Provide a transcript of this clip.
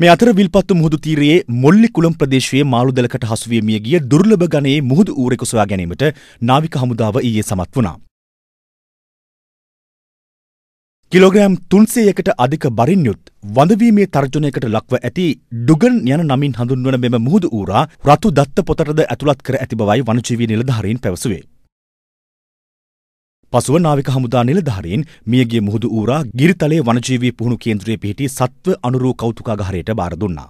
මේ අතර විල්පත්තු මුහුදු තීරයේ මොල්ලිකුලම් ප්‍රදේශයේ මාළුදලකට හසුවිය මිය ගිය දුර්ලභ ගණයේ මුහුදු ඌරෙකු සොයා ගැනීමට නාවික හමුදාව ඊයේ සමත් වුණා. කිලෝග්‍රෑම් තුන්සේයකට අධික බරින් යුත් වඳවීමේ තර්ජනයකට ලක්ව ඇති ඩුගන් යන නමින් හඳුන්වන මෙම මුහුදු ඌරා රතු දත්ත පොතටද ඇතුළත් කර ඇති බවයි වනජීවී නිලධාරීන් පැවසුවේ. පසුව නාවික හමුදා නිලධාරීන් මියගිය මුහුදු ඌරා ගිරිතලේ වනජීවී පුහුණු කේන්ද්‍රයේ පිහිටි සත්ව අනුරූ කෞතුකාගාරයට බාර දුන්නා.